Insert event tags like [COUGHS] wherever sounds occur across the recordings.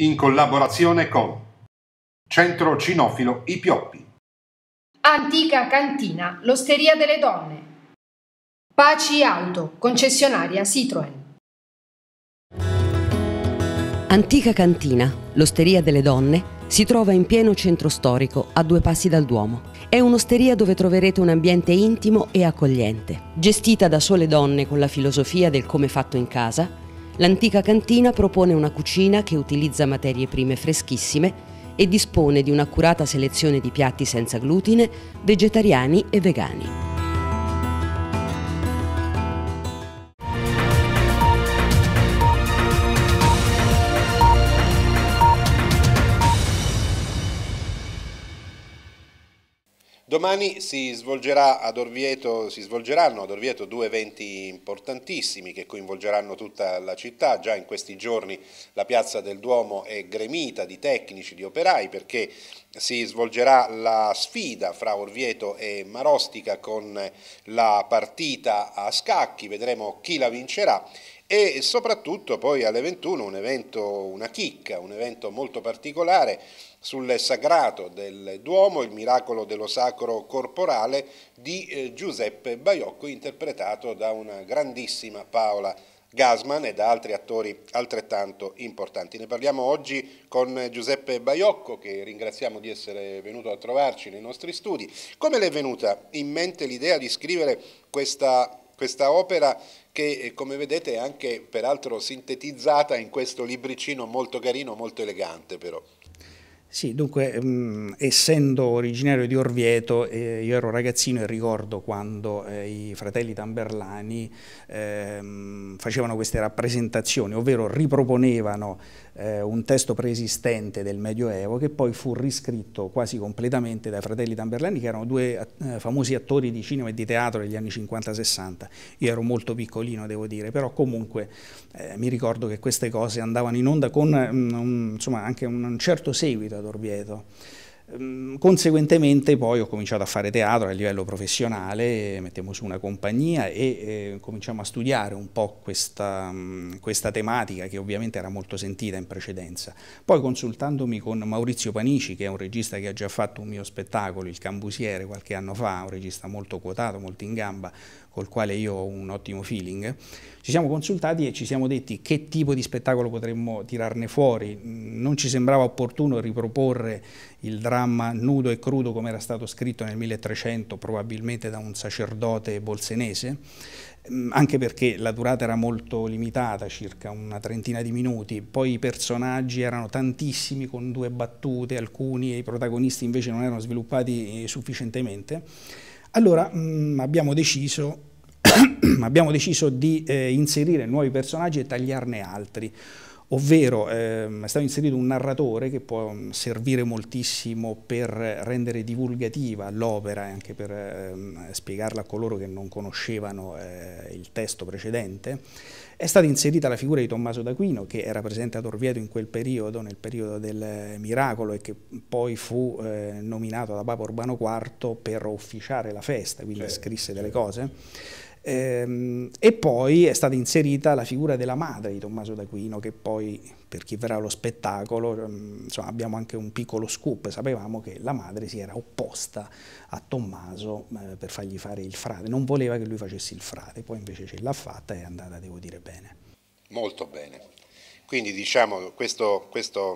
in collaborazione con Centro Cinofilo I Pioppi. Antica Cantina, l'Osteria delle Donne. Paci Auto, concessionaria Citroen. Antica Cantina, l'Osteria delle Donne, si trova in pieno centro storico, a due passi dal Duomo. È un'osteria dove troverete un ambiente intimo e accogliente. Gestita da sole donne con la filosofia del come fatto in casa, L'antica cantina propone una cucina che utilizza materie prime freschissime e dispone di un'accurata selezione di piatti senza glutine, vegetariani e vegani. Domani si, ad Orvieto, si, svolgeranno ad Orvieto due eventi importantissimi che coinvolgeranno tutta la città. Già in questi giorni la piazza del Duomo è gremita di tecnici, di operai perché si svolgerà la sfida fra Orvieto e Marostica con la partita a scacchi, vedremo chi la vincerà e soprattutto poi alle 21 un evento, una chicca, un evento molto particolare sul sagrato del Duomo, il miracolo dello sacro corporale di eh, Giuseppe Baiocco interpretato da una grandissima Paola Gasman e da altri attori altrettanto importanti. Ne parliamo oggi con Giuseppe Baiocco che ringraziamo di essere venuto a trovarci nei nostri studi. Come le è venuta in mente l'idea di scrivere questa, questa opera che eh, come vedete è anche peraltro sintetizzata in questo libricino molto carino, molto elegante però? Sì, dunque, mh, mm, essendo originario di Orvieto, eh, io ero ragazzino e ricordo quando eh, i fratelli Tamberlani eh, facevano queste rappresentazioni, ovvero riproponevano eh, un testo preesistente del Medioevo che poi fu riscritto quasi completamente dai fratelli Tamberlani, che erano due eh, famosi attori di cinema e di teatro degli anni 50-60. Io ero molto piccolino, devo dire, però comunque eh, mi ricordo che queste cose andavano in onda con mh, mm, un, insomma, anche un certo seguito da Orvieto. Ehm, conseguentemente poi ho cominciato a fare teatro a livello professionale, mettiamo su una compagnia e eh, cominciamo a studiare un po' questa, questa, tematica che ovviamente era molto sentita in precedenza. Poi consultandomi con Maurizio Panici, che è un regista che ha già fatto un mio spettacolo, Il Cambusiere, qualche anno fa, un regista molto quotato, molto in gamba, col quale io ho un ottimo feeling, ci siamo consultati e ci siamo detti che tipo di spettacolo potremmo tirarne fuori. Non ci sembrava opportuno riproporre il dramma programma nudo e crudo come era stato scritto nel 1300 probabilmente da un sacerdote bolsenese, mm, anche perché la durata era molto limitata, circa una trentina di minuti, poi i personaggi erano tantissimi con due battute, alcuni e i protagonisti invece non erano sviluppati eh, sufficientemente. Allora mh, mm, abbiamo, deciso, [COUGHS] abbiamo, deciso, di eh, inserire nuovi personaggi e tagliarne altri ovvero ehm, è stato inserito un narratore che può mm, servire moltissimo per rendere divulgativa l'opera e anche per ehm, spiegarla a coloro che non conoscevano eh, il testo precedente. È stata inserita la figura di Tommaso d'Aquino che era presente ad Orvieto in quel periodo, nel periodo del miracolo e che poi fu eh, nominato da Papa Urbano IV per officiare la festa, quindi certo, scrisse delle cose. Ehm, e poi è stata inserita la figura della madre di Tommaso d'Aquino, che poi per chi verrà allo spettacolo, ehm, insomma, abbiamo anche un piccolo scoop, sapevamo che la madre si era opposta a Tommaso eh, per fargli fare il frate, non voleva che lui facesse il frate, poi invece ce l'ha fatta e è andata, devo dire, bene. Molto bene. Quindi diciamo, questo, questo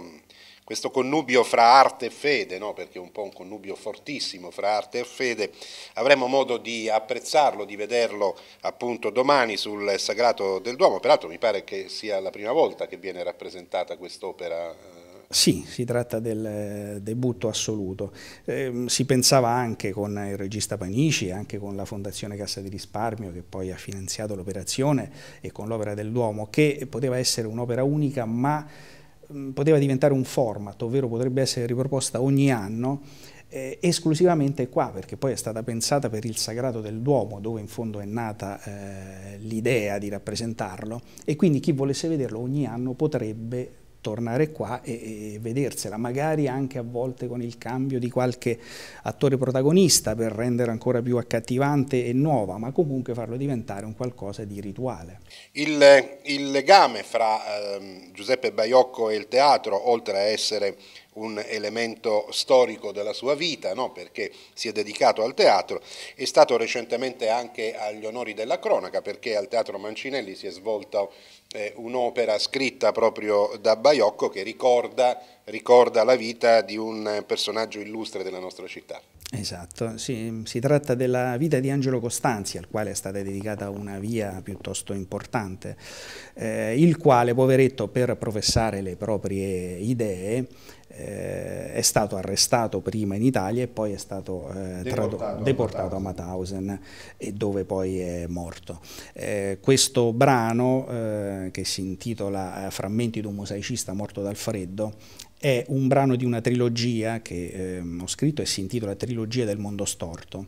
questo connubio fra arte e fede, no? perché è un po' un connubio fortissimo fra arte e fede, avremo modo di apprezzarlo, di vederlo appunto domani sul Sagrato del Duomo, peraltro mi pare che sia la prima volta che viene rappresentata quest'opera. Eh. Sì, si tratta del eh, debutto assoluto. Eh, si pensava anche con il regista Panici, anche con la Fondazione Cassa di Risparmio che poi ha finanziato l'operazione e con l'opera del Duomo, che poteva essere un'opera unica ma Mm, poteva diventare un format, ovvero potrebbe essere riproposta ogni anno eh, esclusivamente qua, perché poi è stata pensata per il Sagrato del Duomo, dove in fondo è nata eh, l'idea di rappresentarlo, e quindi chi volesse vederlo ogni anno potrebbe tornare qua e, e, vedersela, magari anche a volte con il cambio di qualche attore protagonista per rendere ancora più accattivante e nuova, ma comunque farlo diventare un qualcosa di rituale. Il, il legame fra eh, Giuseppe Baiocco e il teatro, oltre a essere un elemento storico della sua vita, no? perché si è dedicato al teatro, è stato recentemente anche agli onori della cronaca, perché al Teatro Mancinelli si è svolta eh, un'opera scritta proprio da Baiocco che ricorda, ricorda la vita di un personaggio illustre della nostra città. Esatto, si, mm, si, tratta della vita di Angelo Costanzi, al quale è stata dedicata una via piuttosto importante, eh, il quale, poveretto, per professare le proprie idee, eh, è stato arrestato prima in Italia e poi è stato eh, deportato, deportato, a Mauthausen e dove poi è morto. Eh, questo brano eh, che si intitola eh, Frammenti di un mosaicista morto dal freddo è un brano di una trilogia che eh, ho scritto e si intitola Trilogia del mondo storto.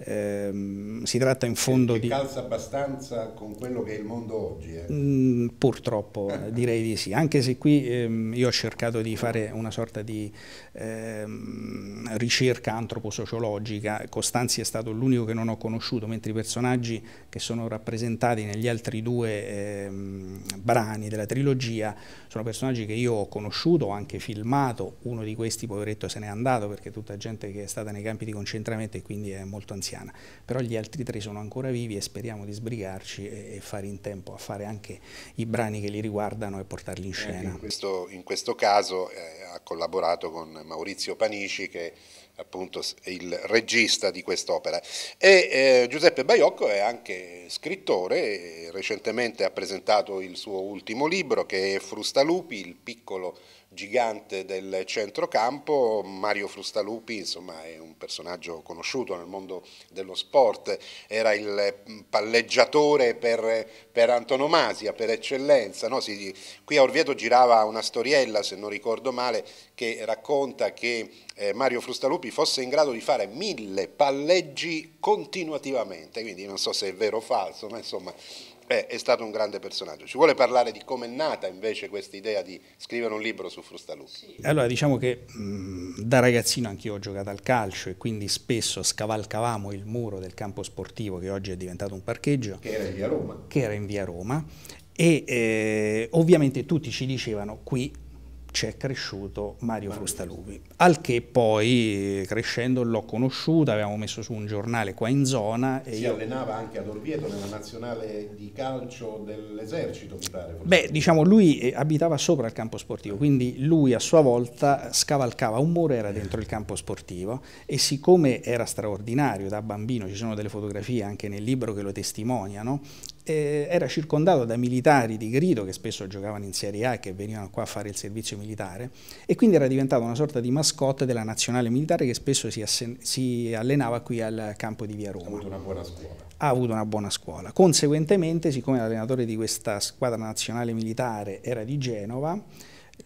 Eh, si tratta in fondo che, che di... calza abbastanza con quello che è il mondo oggi. Eh? Mm, purtroppo eh, direi di sì, anche se qui ehm, io ho cercato di fare una sorta di ehm, ricerca antroposociologica, Costanzi è stato l'unico che non ho conosciuto, mentre i personaggi che sono rappresentati negli altri due ehm, brani della trilogia sono personaggi che io ho conosciuto anche filmato, uno di questi poveretto se n'è andato perché tutta gente che è stata nei campi di concentramento e quindi è molto anziana, però gli altri tre sono ancora vivi e speriamo di sbrigarci e, e fare in tempo a fare anche i brani che li riguardano e portarli in eh, scena. In questo, in questo caso eh, ha collaborato con Maurizio Panici che appunto il regista di quest'opera. E eh, Giuseppe Baiocco è anche scrittore, recentemente ha presentato il suo ultimo libro che è Frustalupi, il piccolo gigante del centrocampo, Mario Frustalupi insomma, è un personaggio conosciuto nel mondo dello sport, era il palleggiatore per, per antonomasia, per eccellenza. No? Si, qui a Orvieto girava una storiella, se non ricordo male, che racconta che eh, Mario Frustalupi fosse in grado di fare mille palleggi continuativamente, quindi non so se è vero o falso, ma insomma è, è stato un grande personaggio. Ci vuole parlare di come è nata invece questa idea di scrivere un libro su Frustalucchi? Allora diciamo che mh, da ragazzino anch'io ho giocato al calcio e quindi spesso scavalcavamo il muro del campo sportivo che oggi è diventato un parcheggio. Che era in via Roma. Che era in via Roma e eh, ovviamente tutti ci dicevano qui c'è cresciuto Mario Frustalupi, al che poi eh, crescendo l'ho conosciuto, avevamo messo su un giornale qua in zona. E si io... allenava anche ad Orvieto nella nazionale di calcio dell'esercito, mi pare. Forse. Beh, diciamo, lui eh, abitava sopra il campo sportivo, quindi lui a sua volta scavalcava un muro, era dentro il campo sportivo e siccome era straordinario da bambino, ci sono delle fotografie anche nel libro che lo testimoniano, eh, era circondato da militari di grido che spesso giocavano in Serie A e che venivano qua a fare il servizio militare e quindi era diventato una sorta di mascotte della nazionale militare che spesso si, si allenava qui al campo di Via Roma. Ha avuto una buona scuola. Ha avuto una buona scuola. Conseguentemente, siccome l'allenatore di questa squadra nazionale militare era di Genova,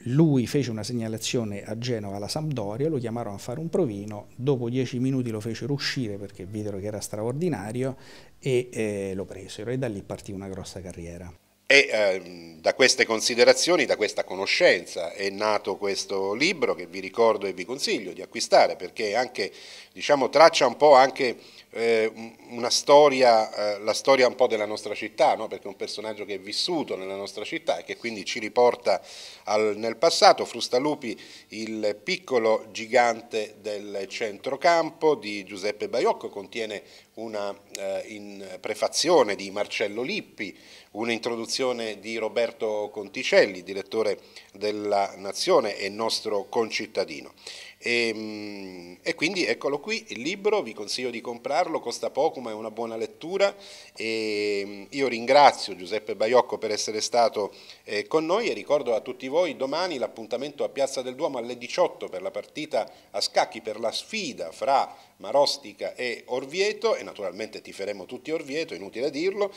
lui fece una segnalazione a Genova alla Sampdoria, lo chiamarono a fare un provino, dopo dieci minuti lo fecero uscire perché videro che era straordinario e eh, lo presero e da lì partì una grossa carriera. E eh, da queste considerazioni, da questa conoscenza è nato questo libro che vi ricordo e vi consiglio di acquistare perché anche, diciamo, traccia un po' anche eh, una storia, eh, la storia un po' della nostra città, no? perché è un personaggio che è vissuto nella nostra città e che quindi ci riporta al, nel passato, Frustalupi, il piccolo gigante del centrocampo di Giuseppe Baiocco, contiene una eh, in prefazione di Marcello Lippi, un'introduzione di Roberto Conticelli, direttore della Nazione e nostro concittadino. E, ehm, e, quindi eccolo qui il libro, vi consiglio di comprarlo, costa poco ma è una buona lettura e ehm, io ringrazio Giuseppe Baiocco per essere stato eh, con noi e ricordo a tutti voi domani l'appuntamento a Piazza del Duomo alle 18 per la partita a scacchi, per la sfida fra Marostica e Orvieto e naturalmente tiferemo tutti Orvieto, inutile dirlo,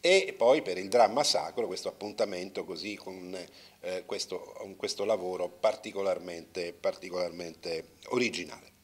e poi per il dramma sacro questo appuntamento così con eh, questo, questo lavoro particolarmente, particolarmente originale.